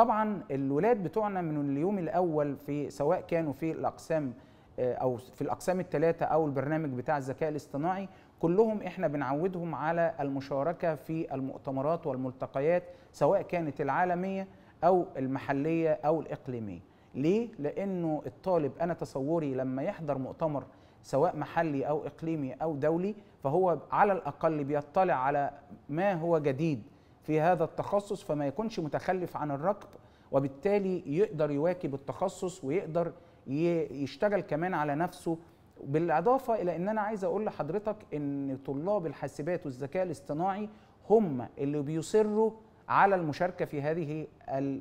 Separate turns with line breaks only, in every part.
طبعا الولاد بتوعنا من اليوم الاول في سواء كانوا في الاقسام آه، او في الاقسام الثلاثه او البرنامج بتاع الذكاء الاصطناعي كلهم احنا بنعودهم على المشاركه في المؤتمرات والملتقيات سواء كانت العالميه او المحليه او الاقليميه ليه لانه الطالب انا تصوري لما يحضر مؤتمر سواء محلي او اقليمي او دولي فهو على الاقل بيطلع على ما هو جديد في هذا التخصص فما يكونش متخلف عن الركب وبالتالي يقدر يواكب التخصص ويقدر يشتغل كمان على نفسه بالإضافة إلى أن أنا عايز أقول لحضرتك أن طلاب الحاسبات والذكاء الاصطناعي هم اللي بيصروا على المشاركة في هذه آه،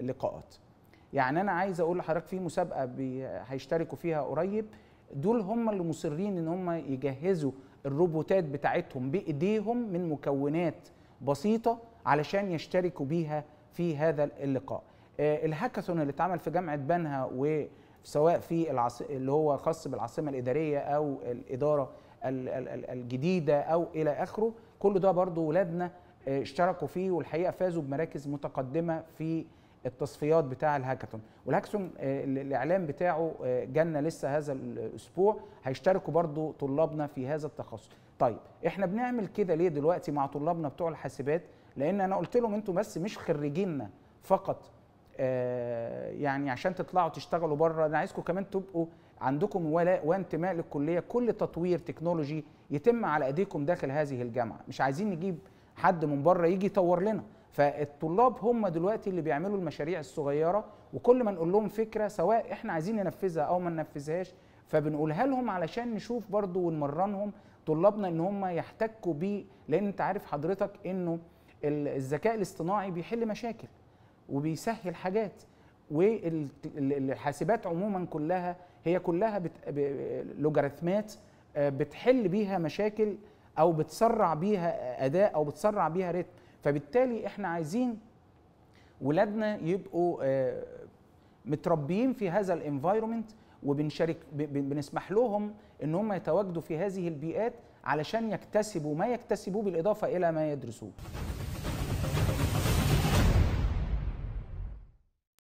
اللقاءات يعني أنا عايز أقول لحضرتك في مسابقة هيشتركوا فيها قريب دول هم اللي مصرين أن هم يجهزوا الروبوتات بتاعتهم بإيديهم من مكونات بسيطه علشان يشتركوا بيها في هذا اللقاء آه، الهاكاثون اللي اتعمل في جامعه بنها وسواء في العص... اللي هو خاص بالعاصمه الاداريه او الاداره الجديده او الى اخره كل ده برضو ولادنا آه، اشتركوا فيه والحقيقه فازوا بمراكز متقدمه في التصفيات بتاع الهاكاثون والهاكاثون آه، الاعلان بتاعه آه، جانا لسه هذا الاسبوع هيشتركوا برضو طلابنا في هذا التخصص طيب احنا بنعمل كده ليه دلوقتي مع طلابنا بتوع الحاسبات لان انا قلت لهم انتوا بس مش خريجيننا فقط آه، يعني عشان تطلعوا تشتغلوا بره انا عايزكم كمان تبقوا عندكم ولاء وانتماء للكليه كل تطوير تكنولوجي يتم على ايديكم داخل هذه الجامعه مش عايزين نجيب حد من بره يجي يطور لنا فالطلاب هم دلوقتي اللي بيعملوا المشاريع الصغيره وكل ما نقول لهم فكره سواء احنا عايزين ننفذها او ما ننفذهاش فبنقولها لهم علشان نشوف برضو ونمرنهم طلابنا ان هم يحتكوا بيه لان انت عارف حضرتك انه الذكاء الاصطناعي بيحل مشاكل وبيسهل حاجات والحاسبات عموما كلها هي كلها بت... لوجاريتمات آه، بتحل بيها مشاكل او بتسرع بيها اداء او بتسرع بيها رتم فبالتالي احنا عايزين ولادنا يبقوا آه، متربيين في هذا الانفايرومنت وبنشارك بنسمح لهم ان هم يتواجدوا في هذه البيئات علشان يكتسبوا ما يكتسبوه بالاضافه الى ما يدرسوه